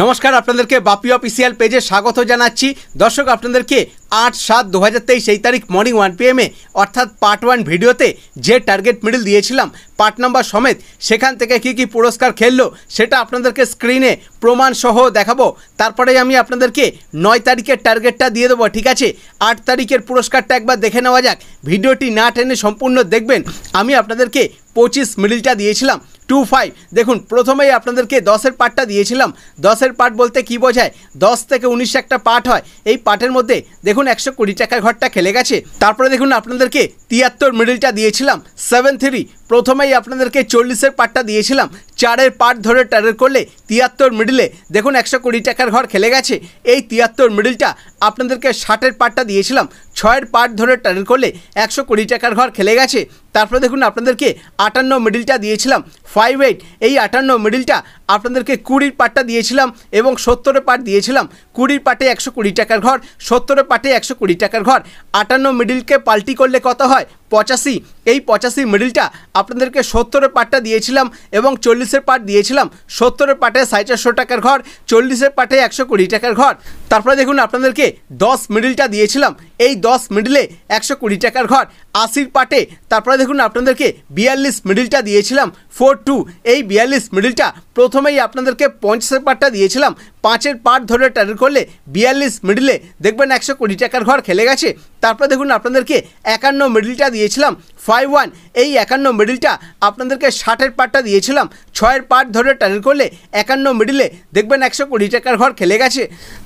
নমস্কার আপনাদেরকে বাপি অফিসিয়াল পেজে স্বাগত জানাচ্ছি দর্শক আপনাদেরকে আট সাত দু হাজার তেইশ এই তারিখ মর্নিং ওয়ান পিএমে অর্থাৎ পার্ট ওয়ান ভিডিওতে যে টার্গেট মেডেল দিয়েছিলাম পার্ট নাম্বার সমেত সেখান থেকে কি কি পুরস্কার খেললো সেটা আপনাদেরকে স্ক্রিনে প্রমাণ সহ দেখাবো তারপরে আমি আপনাদেরকে নয় তারিখের টার্গেটটা দিয়ে দেবো ঠিক আছে আট তারিখের পুরস্কারটা একবার দেখে নেওয়া যাক ভিডিওটি না টেনে সম্পূর্ণ দেখবেন আমি আপনাদেরকে পঁচিশ মিডিলটা দিয়েছিলাম টু ফাইভ দেখুন প্রথমেই আপনাদেরকে দশের পার্টটা দিয়েছিলাম দশের পার্ট বলতে কি বোঝায় দশ থেকে উনিশ একটা পার্ট হয় এই পার্টের মধ্যে দেখুন একশো কুড়ি টাকার ঘরটা খেলে গেছে তারপরে দেখুন আপনাদেরকে তিয়াত্তর মিডিলটা দিয়েছিলাম সেভেন থ্রি প্রথমেই আপনাদেরকে চল্লিশের পাটটা দিয়েছিলাম চারের পাট ধরে টার্গেট করলে তিয়াত্তর মিডিলে দেখুন একশো কুড়ি টাকার ঘর খেলে গেছে এই তিয়াত্তর মিডিলটা আপনাদেরকে ষাটের পাটটা দিয়েছিলাম ছয়ের পাট ধরে টার্গেট করলে একশো কুড়ি টাকার ঘর খেলে গেছে তারপরে দেখুন আপনাদেরকে আটান্ন মিডিলটা দিয়েছিলাম ফাইভ এইট এই আটান্ন মিডিলটা আপনাদেরকে কুড়ির পাটটা দিয়েছিলাম এবং সত্তরের পাট দিয়েছিলাম কুড়ির পাটে একশো কুড়ি টাকার ঘর সত্তরের পাটে একশো কুড়ি টাকার ঘর আটান্ন মিডিলকে পাল্টি করলে কত হয় পঁচাশি এই পঁচাশি মিডিলটা আপনাদেরকে সত্তরের পাটটা দিয়েছিলাম এবং চল্লিশের পাট দিয়েছিলাম সত্তরের পাটে সাড়ে চারশো টাকার ঘর চল্লিশের পাটে একশো কুড়ি টাকার ঘর তারপরে দেখুন আপনাদেরকে দশ মিডিলটা দিয়েছিলাম এই দশ মিডিলে একশো কুড়ি টাকার ঘর আশির পাটে তারপরে দেখুন আপনাদেরকে বিয়াল্লিশ মিডিলটা দিয়েছিলাম ফোর টু এই বিয়াল্লিশ মিডিলটা প্রথমেই আপনাদেরকে পঞ্চাশের পাটটা দিয়েছিলাম পাঁচের পাট ধরে ট্যাডেল করলে বিয়াল্লিশ মিডিলে দেখবেন একশো কোটি টাকার ঘর খেলে গেছে তারপরে দেখুন আপনাদেরকে একান্ন মিডিলটা দিয়েছিলাম ফাইভ ওয়ান এই একান্ন মিডিলটা আপনাদেরকে ষাটের পাটটা দিয়েছিলাম ছয়ের পাট ধরে ট্যাডেল করলে একান্ন মিডিলে দেখবেন একশো কোটি টাকার ঘর খেলে গেছে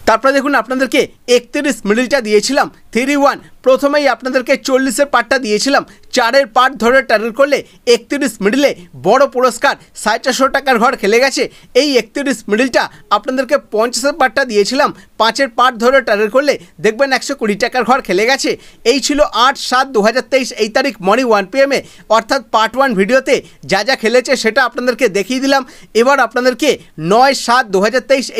তারপরে দেখুন আপনাদেরকে একত্রিশ মিডিলটা দিয়েছিলাম থ্রি ওয়ান প্রথমেই আপনাদেরকে চল্লিশের পার্টটা দিয়েছিলাম চারের পার্ট ধরে টার্গেট করলে একত্রিশ মিডিলে বড় পুরস্কার সাড়ে চারশো টাকার ঘর খেলে গেছে এই একত্রিশ মিডিলটা আপনাদেরকে পঞ্চাশের পার্টটা দিয়েছিলাম পাঁচের পাট ধরে টারের করলে দেখবেন একশো কুড়ি টাকার ঘর খেলে গেছে এই ছিল আট সাত দু এই তারিখ মর্নিং ওয়ান পিএমে অর্থাৎ পার্ট ওয়ান ভিডিওতে যা যা খেলেছে সেটা আপনাদেরকে দেখিয়ে দিলাম এবার আপনাদেরকে নয় সাত দু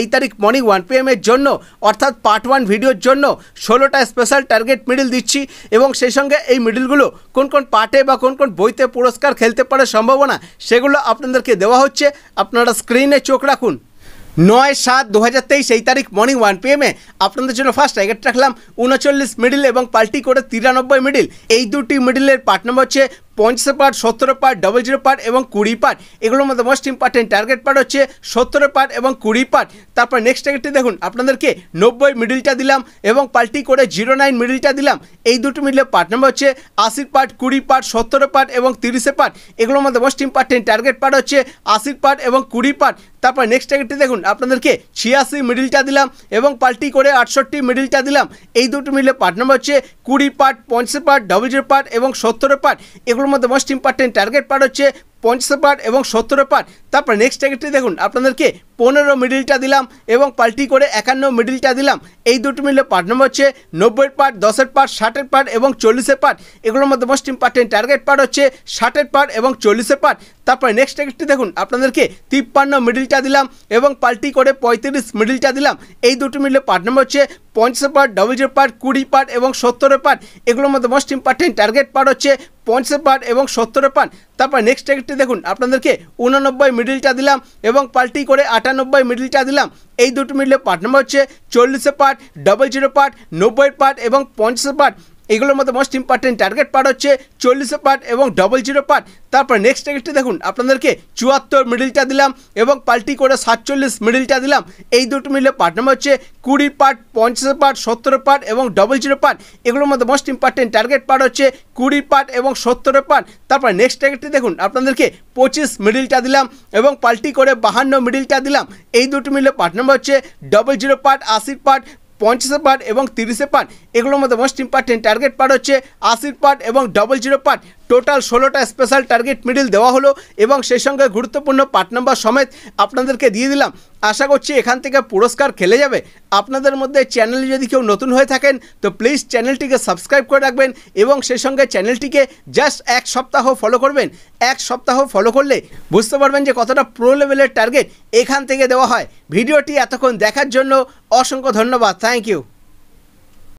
এই তারিখ মর্নিং ওয়ান পিএমের জন্য অর্থাৎ পার্ট ওয়ান ভিডিওর জন্য ষোলোটা স্পেশাল টার্গেট মিডিল দিচ্ছি এবং সেই সঙ্গে এই মিডিলগুলো কোন কোন পার্টে বা কোন কোন বইতে পুরস্কার খেলতে পারে সম্ভাবনা সেগুলো আপনাদেরকে দেওয়া হচ্ছে আপনারা স্ক্রিনে চোখ রাখুন নয় সাত দু হাজার তেইশ এই তারিখ মর্নিং ওয়ান পি এমে আপনাদের জন্য ফার্স্ট টার্গেট রাখলাম উনচল্লিশ মিডিল এবং পাল্টি করে তিরানব্বই মিডিল এই দুটি মিডিলের পার্ট নাম্বার হচ্ছে পঞ্চাশে পার্ট সতেরো পার্ট ডবল জিরো পার্ট এবং কুড়ি পার্ট এগুলোর মধ্যে মোস্ট ইম্পর্টেন্ট টার্গেট পার্ট হচ্ছে সতেরো পার্ট এবং কুড়ি পার্ট তারপর নেক্সট টার্গেটটি দেখুন আপনাদেরকে নব্বই মিডিলটা দিলাম এবং পাল্টি করে জিরো নাইন মিডিলটা দিলাম এই দুটো মিডলের পার্ট নাম্বার হচ্ছে আশির পার্ট কুড়ি পার্ট সতেরো পার্ট এবং তিরিশে পার্ট এগুলোর মধ্যে মোস্ট ইম্পর্টেন্ট টার্গেট পার্ট হচ্ছে আশির পার্ট এবং কুড়ি পার্ট তারপর নেক্সট টার্গেটটি দেখুন আপনাদেরকে ছিয়াশি মিডিলটা দিলাম এবং পাল্টি করে আটষট্টি মিডিলটা দিলাম এই দুটো মিডলের পার্ট নাম্বার হচ্ছে কুড়ি পার্ট পঞ্চাশে পার্ট ডবল জিরো পার্ট এবং সত্তর পার্ট এগুলো ఇప్పుడు మొత్తం మోస్ట్ ఇంపార్టెంట్ టార్గెట్ పాడొచ్చే পঞ্চাশের পার্ট এবং সত্তরের পার্ট তারপর নেক্সট ট্যাগেটটি দেখুন আপনাদেরকে পনেরো মিডিলটা দিলাম এবং পাল্টি করে একান্ন মিডিলটা দিলাম এই দুটো মিলে পার্ট নম্বর হচ্ছে নব্বইয়ের পার্ট দশের পার্ট ষাটের পার্ট এবং চল্লিশের পার্ট এগুলোর মধ্যে মোস্ট ইম্পর্টেন্ট টার্গেট পার্ট হচ্ছে ষাটের পার্ট এবং চল্লিশের পার্ট তারপরে নেক্সট ট্যাগেটটি দেখুন আপনাদেরকে তিপ্পান্ন মিডিলটা দিলাম এবং পাল্টি করে পঁয়ত্রিশ মিডিলটা দিলাম এই দুটো মিলে পার্ট নম্বর হচ্ছে পঞ্চাশের পার্ট ডবল জিরো পার্ট কুড়ি পার্ট এবং সত্তরের পার্ট এগুলোর মধ্যে মোস্ট ইম্পর্টেন্ট টার্গেট পার্ট হচ্ছে পঞ্চাশের পার্ট এবং সত্তরের পার্ট তারপর নেক্সট ট্যাকেটটি পরবর্তী দেখুন আপনাদেরকে উননব্বই মিডিলটা দিলাম এবং পাল্টি করে আটানব্বই মিডিলটা দিলাম এই দুটো মিডলে পার্ট নাম্বার হচ্ছে চল্লিশে পার্ট ডবল জিরো পার্ট নব্বই পার্ট এবং পঞ্চাশে পার্ট এগুলোর মধ্যে মোস্ট ইম্পর্টেন্ট টার্গেট পার্ট হচ্ছে চল্লিশে পার্ট এবং ডবল জিরো পার্ট তারপর নেক্সট টার্গেটটি দেখুন আপনাদেরকে চুয়াত্তর মিডিলটা দিলাম এবং পাল্টি করে সাতচল্লিশ মিডিলটা দিলাম এই দুটো মিলে পার্ট নাম্বার হচ্ছে কুড়ি পার্ট পঞ্চাশে পার্ট সত্তর পার্ট এবং ডবল জিরো পার্ট এগুলোর মধ্যে মোস্ট ইম্পর্টেন্ট টার্গেট পার্ট হচ্ছে কুড়ি পার্ট এবং সত্তর পার্ট তারপর নেক্সট টার্গেটটি দেখুন আপনাদেরকে পঁচিশ মিডিলটা দিলাম এবং পাল্টি করে বাহান্ন মিডিলটা দিলাম এই দুটো মিলে পার্ট নাম্বার হচ্ছে ডবল জিরো পার্ট আশির পার্ট পঞ্চাশে পার্ট এবং তিরিশে পার্ট এগুলোর মধ্যে মোস্ট ইম্পর্টেন্ট টার্গেট পার্ট হচ্ছে আশির পার্ট এবং ডবল জিরো পার্ট টোটাল ষোলোটা স্পেশাল টার্গেট মিডিল দেওয়া হলো এবং সেই সঙ্গে গুরুত্বপূর্ণ পার্ট নাম্বার সমেত আপনাদেরকে দিয়ে দিলাম আশা করছি এখান থেকে পুরস্কার খেলে যাবে আপনাদের মধ্যে চ্যানেলে যদি কেউ নতুন হয়ে থাকেন তো প্লিজ চ্যানেলটিকে সাবস্ক্রাইব করে রাখবেন এবং সেই সঙ্গে চ্যানেলটিকে জাস্ট এক সপ্তাহ ফলো করবেন এক সপ্তাহ ফলো করলে বুঝতে পারবেন যে কতটা প্রো লেভেলের টার্গেট এখান থেকে দেওয়া হয় ভিডিওটি এতক্ষণ দেখার জন্য অসংখ্য ধন্যবাদ থ্যাংক ইউ